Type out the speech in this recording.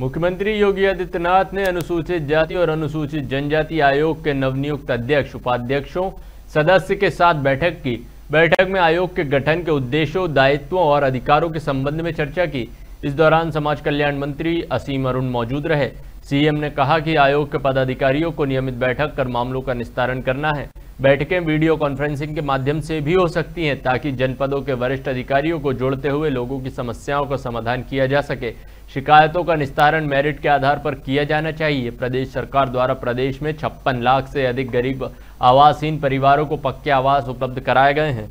मुख्यमंत्री योगी आदित्यनाथ ने अनुसूचित जाति और अनुसूचित जनजाति आयोग के नवनियुक्त अध्यक्ष उपाध्यक्षों सदस्य के साथ बैठक की बैठक में आयोग के गठन के उद्देश्यों दायित्वों और अधिकारों के संबंध में चर्चा की इस दौरान समाज कल्याण मंत्री असीम अरुण मौजूद रहे सीएम ने कहा कि आयोग के पदाधिकारियों को नियमित बैठक कर मामलों का निस्तारण करना है बैठकें वीडियो कॉन्फ्रेंसिंग के माध्यम से भी हो सकती हैं ताकि जनपदों के वरिष्ठ अधिकारियों को जोड़ते हुए लोगों की समस्याओं का समाधान किया जा सके शिकायतों का निस्तारण मेरिट के आधार पर किया जाना चाहिए प्रदेश सरकार द्वारा प्रदेश में छप्पन लाख से अधिक गरीब आवासहीन परिवारों को पक्के आवास उपलब्ध कराए गए हैं